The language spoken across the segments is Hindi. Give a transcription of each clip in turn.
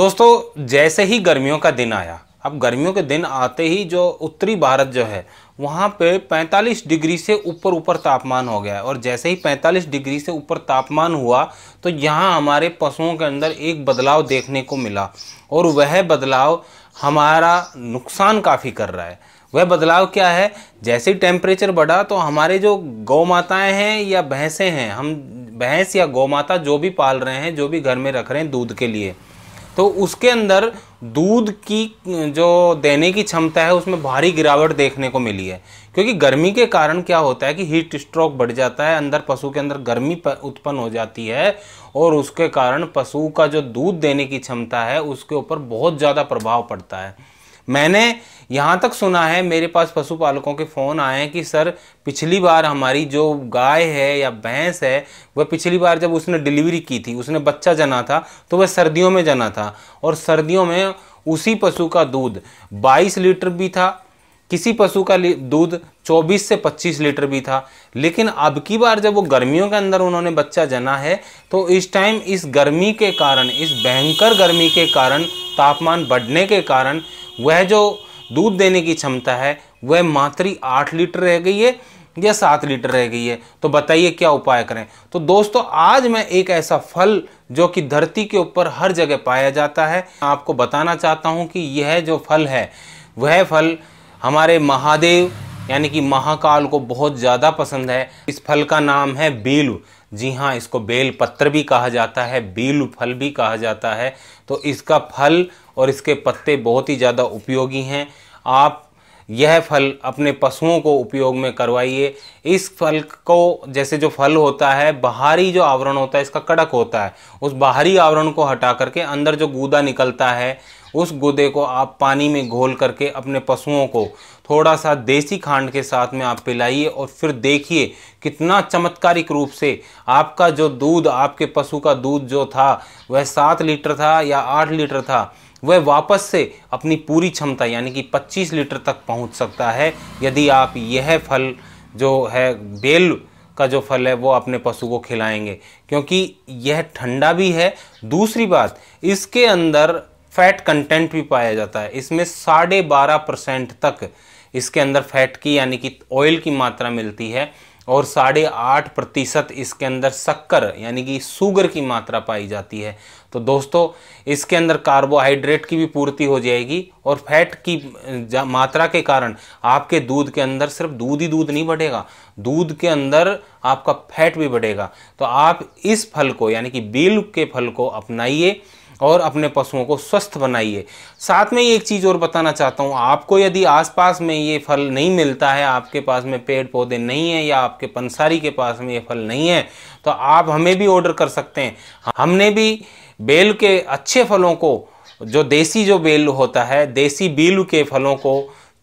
दोस्तों जैसे ही गर्मियों का दिन आया अब गर्मियों के दिन आते ही जो उत्तरी भारत जो है वहाँ पे 45 डिग्री से ऊपर ऊपर तापमान हो गया है और जैसे ही 45 डिग्री से ऊपर तापमान हुआ तो यहाँ हमारे पशुओं के अंदर एक बदलाव देखने को मिला और वह बदलाव हमारा नुकसान काफ़ी कर रहा है वह बदलाव क्या है जैसे ही टेम्परेचर बढ़ा तो हमारे जो गौ माताएँ हैं या भैंसें हैं हम भैंस या गौ माता जो भी पाल रहे हैं जो भी घर में रख रहे हैं दूध के लिए तो उसके अंदर दूध की जो देने की क्षमता है उसमें भारी गिरावट देखने को मिली है क्योंकि गर्मी के कारण क्या होता है कि हीट स्ट्रोक बढ़ जाता है अंदर पशु के अंदर गर्मी उत्पन्न हो जाती है और उसके कारण पशु का जो दूध देने की क्षमता है उसके ऊपर बहुत ज़्यादा प्रभाव पड़ता है मैंने यहाँ तक सुना है मेरे पास पशुपालकों के फ़ोन आए हैं कि सर पिछली बार हमारी जो गाय है या भैंस है वह पिछली बार जब उसने डिलीवरी की थी उसने बच्चा जना था तो वह सर्दियों में जना था और सर्दियों में उसी पशु का दूध 22 लीटर भी था किसी पशु का दूध 24 से 25 लीटर भी था लेकिन अब की बार जब वो गर्मियों के अंदर उन्होंने बच्चा जना है तो इस टाइम इस गर्मी के कारण इस भयंकर गर्मी के कारण तापमान बढ़ने के कारण वह जो दूध देने की क्षमता है वह मात्र आठ लीटर रह गई है या सात लीटर रह गई है तो बताइए क्या उपाय करें तो दोस्तों आज मैं एक ऐसा फल जो कि धरती के ऊपर हर जगह पाया जाता है आपको बताना चाहता हूँ कि यह जो फल है वह फल हमारे महादेव यानी कि महाकाल को बहुत ज़्यादा पसंद है इस फल का नाम है बेलू जी हाँ इसको बेल पत्र भी कहा जाता है बेल फल भी कहा जाता है तो इसका फल और इसके पत्ते बहुत ही ज़्यादा उपयोगी हैं आप यह फल अपने पशुओं को उपयोग में करवाइए इस फल को जैसे जो फल होता है बाहरी जो आवरण होता है इसका कड़क होता है उस बाहरी आवरण को हटा करके अंदर जो गूदा निकलता है उस गूदे को आप पानी में घोल करके अपने पशुओं को थोड़ा सा देसी खांड के साथ में आप पिलाइए और फिर देखिए कितना चमत्कारिक रूप से आपका जो दूध आपके पशु का दूध जो था वह सात लीटर था या आठ लीटर था वह वापस से अपनी पूरी क्षमता यानी कि 25 लीटर तक पहुंच सकता है यदि आप यह फल जो है बेल का जो फल है वो अपने पशु को खिलाएंगे क्योंकि यह ठंडा भी है दूसरी बात इसके अंदर फैट कंटेंट भी पाया जाता है इसमें साढ़े बारह परसेंट तक इसके अंदर फैट की यानी कि ऑयल की मात्रा मिलती है और साढ़े आठ प्रतिशत इसके अंदर शक्कर यानी कि शुगर की मात्रा पाई जाती है तो दोस्तों इसके अंदर कार्बोहाइड्रेट की भी पूर्ति हो जाएगी और फैट की मात्रा के कारण आपके दूध के अंदर सिर्फ दूध ही दूध नहीं बढ़ेगा दूध के अंदर आपका फैट भी बढ़ेगा तो आप इस फल को यानी कि बेल के फल को अपनाइए और अपने पशुओं को स्वस्थ बनाइए साथ में एक चीज़ और बताना चाहता हूँ आपको यदि आसपास में ये फल नहीं मिलता है आपके पास में पेड़ पौधे नहीं हैं या आपके पंसारी के पास में ये फल नहीं है तो आप हमें भी ऑर्डर कर सकते हैं हमने भी बेल के अच्छे फलों को जो देसी जो बेल होता है देसी बेल के फलों को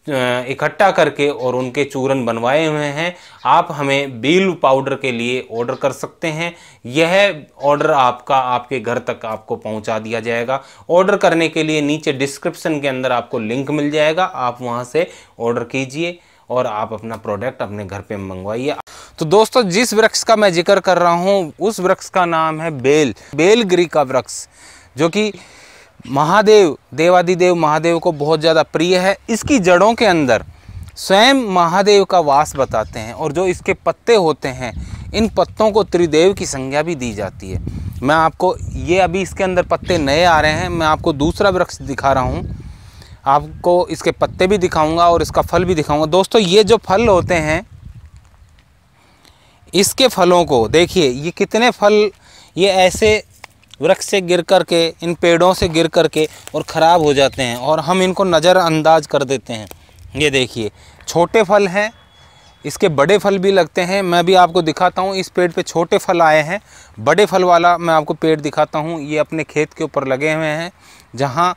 इकट्ठा करके और उनके चूरन बनवाए हुए हैं आप हमें बेल पाउडर के लिए ऑर्डर कर सकते हैं यह ऑर्डर आपका आपके घर तक आपको पहुंचा दिया जाएगा ऑर्डर करने के लिए नीचे डिस्क्रिप्शन के अंदर आपको लिंक मिल जाएगा आप वहां से ऑर्डर कीजिए और आप अपना प्रोडक्ट अपने घर पे मंगवाइए तो दोस्तों जिस वृक्ष का मैं जिक्र कर रहा हूँ उस वृक्ष का नाम है बेल बेलगिरी का वृक्ष जो कि महादेव देवादिदेव महादेव को बहुत ज़्यादा प्रिय है इसकी जड़ों के अंदर स्वयं महादेव का वास बताते हैं और जो इसके पत्ते होते हैं इन पत्तों को त्रिदेव की संज्ञा भी दी जाती है मैं आपको ये अभी इसके अंदर पत्ते नए आ रहे हैं मैं आपको दूसरा वृक्ष दिखा रहा हूँ आपको इसके पत्ते भी दिखाऊंगा और इसका फल भी दिखाऊंगा दोस्तों ये जो फल होते हैं इसके फलों को देखिए ये कितने फल ये ऐसे वृक्ष से गिर कर के इन पेड़ों से गिर कर के और ख़राब हो जाते हैं और हम इनको नज़रअंदाज कर देते हैं ये देखिए छोटे फल हैं इसके बड़े फल भी लगते हैं मैं भी आपको दिखाता हूँ इस पेड़ पे छोटे फल आए हैं बड़े फल वाला मैं आपको पेड़ दिखाता हूँ ये अपने खेत के ऊपर लगे हुए हैं जहाँ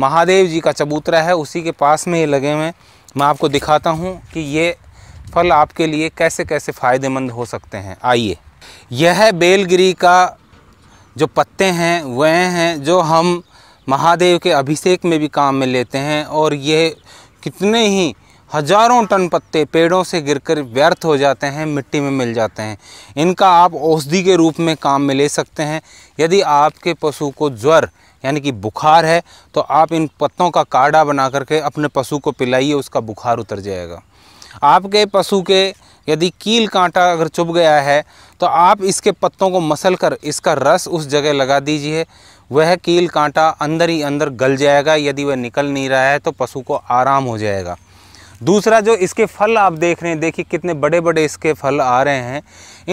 महादेव जी का चबूतरा है उसी के पास में ये लगे हुए हैं मैं आपको दिखाता हूँ कि ये फल आपके लिए कैसे कैसे फ़ायदेमंद हो सकते हैं आइए यह बेलगिरी का जो पत्ते हैं वह हैं जो हम महादेव के अभिषेक में भी काम में लेते हैं और ये कितने ही हजारों टन पत्ते पेड़ों से गिरकर व्यर्थ हो जाते हैं मिट्टी में मिल जाते हैं इनका आप औषधि के रूप में काम में ले सकते हैं यदि आपके पशु को ज्वर यानी कि बुखार है तो आप इन पत्तों का काढ़ा बना करके अपने पशु को पिलाइए उसका बुखार उतर जाएगा आपके पशु के यदि कील कांटा अगर चुभ गया है तो आप इसके पत्तों को मसल कर इसका रस उस जगह लगा दीजिए वह कील कांटा अंदर ही अंदर गल जाएगा यदि वह निकल नहीं रहा है तो पशु को आराम हो जाएगा दूसरा जो इसके फल आप देख रहे हैं देखिए कितने बड़े बड़े इसके फल आ रहे हैं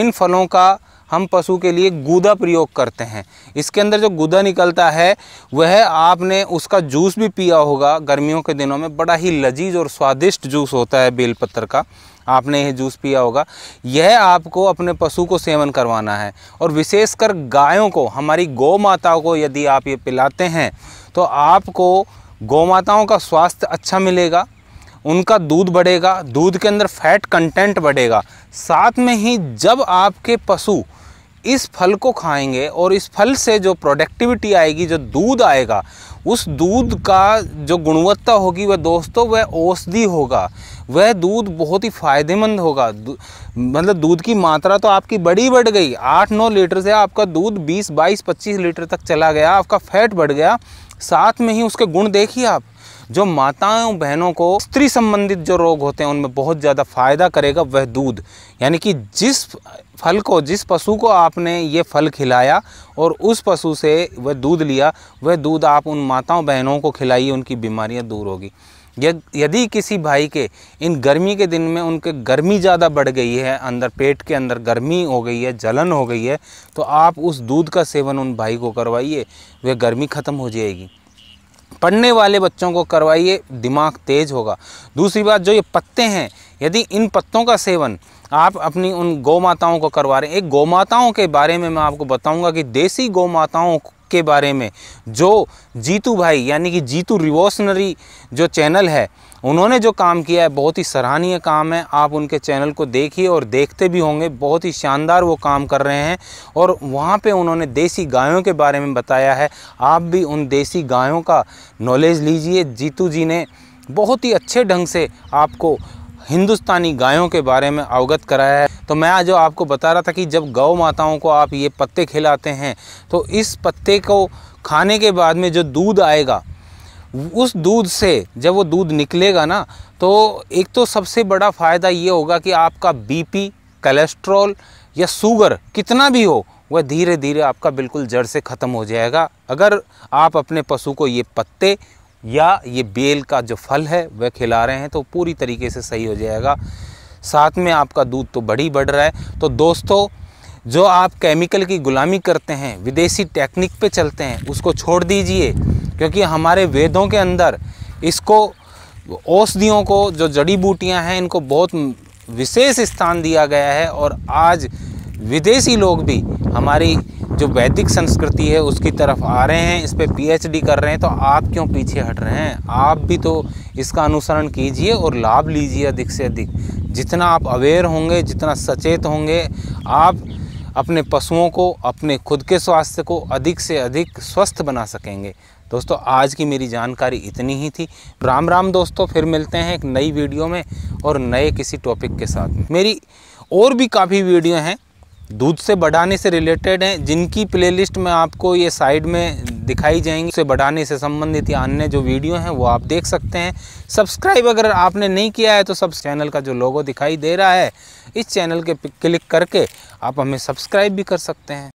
इन फलों का हम पशु के लिए गूदा प्रयोग करते हैं इसके अंदर जो गूदा निकलता है वह आपने उसका जूस भी पिया होगा गर्मियों के दिनों में बड़ा ही लजीज और स्वादिष्ट जूस होता है बेलपत्र का आपने यह जूस पिया होगा यह आपको अपने पशु को सेवन करवाना है और विशेषकर गायों को हमारी गौ माताओं को यदि आप ये पिलाते हैं तो आपको गौ माताओं का स्वास्थ्य अच्छा मिलेगा उनका दूध बढ़ेगा दूध के अंदर फैट कंटेंट बढ़ेगा साथ में ही जब आपके पशु इस फल को खाएंगे और इस फल से जो प्रोडक्टिविटी आएगी जो दूध आएगा उस दूध का जो गुणवत्ता होगी वह दोस्तों वह औषधि होगा वह दूध बहुत ही फायदेमंद होगा मतलब दूध की मात्रा तो आपकी बड़ी बढ़ गई आठ नौ लीटर से आपका दूध बीस बाईस पच्चीस लीटर तक चला गया आपका फैट बढ़ गया साथ में ही उसके गुण देखिए आप जो माताओं बहनों को स्त्री संबंधित जो रोग होते हैं उनमें बहुत ज़्यादा फायदा करेगा वह दूध यानी कि जिस फल को जिस पशु को आपने ये फल खिलाया और उस पशु से वह दूध लिया वह दूध आप उन माताओं बहनों को खिलाइए उनकी बीमारियां दूर होगी यदि किसी भाई के इन गर्मी के दिन में उनके गर्मी ज़्यादा बढ़ गई है अंदर पेट के अंदर गर्मी हो गई है जलन हो गई है तो आप उस दूध का सेवन उन भाई को करवाइए वह गर्मी ख़त्म हो जाएगी पढ़ने वाले बच्चों को करवाइए दिमाग तेज़ होगा दूसरी बात जो ये पत्ते हैं यदि इन पत्तों का सेवन आप अपनी उन गौ माताओं को करवा रहे हैं एक गौ माताओं के बारे में मैं आपको बताऊंगा कि देसी गौ माताओं के बारे में जो जीतू भाई यानी कि जीतू रिवोशनरी जो चैनल है उन्होंने जो काम किया है बहुत ही सराहनीय काम है आप उनके चैनल को देखिए और देखते भी होंगे बहुत ही शानदार वो काम कर रहे हैं और वहाँ पे उन्होंने देसी गायों के बारे में बताया है आप भी उन देसी गायों का नॉलेज लीजिए जीतू जी ने बहुत ही अच्छे ढंग से आपको हिंदुस्तानी गायों के बारे में अवगत कराया है तो मैं आज आपको बता रहा था कि जब गौ माताओं को आप ये पत्ते खिलाते हैं तो इस पत्ते को खाने के बाद में जो दूध आएगा उस दूध से जब वो दूध निकलेगा ना तो एक तो सबसे बड़ा फ़ायदा ये होगा कि आपका बीपी कोलेस्ट्रॉल या शुगर कितना भी हो वह धीरे धीरे आपका बिल्कुल जड़ से ख़त्म हो जाएगा अगर आप अपने पशु को ये पत्ते या ये बेल का जो फल है वह खिला रहे हैं तो पूरी तरीके से सही हो जाएगा साथ में आपका दूध तो बढ़ी बढ़ रहा है तो दोस्तों जो आप केमिकल की गुलामी करते हैं विदेशी टेक्निक पे चलते हैं उसको छोड़ दीजिए क्योंकि हमारे वेदों के अंदर इसको औषधियों को जो जड़ी बूटियां हैं इनको बहुत विशेष स्थान दिया गया है और आज विदेशी लोग भी हमारी जो वैदिक संस्कृति है उसकी तरफ आ रहे हैं इस पर पी कर रहे हैं तो आप क्यों पीछे हट रहे हैं आप भी तो इसका अनुसरण कीजिए और लाभ लीजिए अधिक से अधिक जितना आप अवेयर होंगे जितना सचेत होंगे आप अपने पशुओं को अपने खुद के स्वास्थ्य को अधिक से अधिक स्वस्थ बना सकेंगे दोस्तों आज की मेरी जानकारी इतनी ही थी राम राम दोस्तों फिर मिलते हैं एक नई वीडियो में और नए किसी टॉपिक के साथ मेरी और भी काफ़ी वीडियो हैं दूध से बढ़ाने से रिलेटेड हैं जिनकी प्लेलिस्ट में आपको ये साइड में दिखाई जाएंगी उसे बढ़ाने से संबंधित या अन्य जो वीडियो हैं वो आप देख सकते हैं सब्सक्राइब अगर आपने नहीं किया है तो सब चैनल का जो लोगो दिखाई दे रहा है इस चैनल के क्लिक करके आप हमें सब्सक्राइब भी कर सकते हैं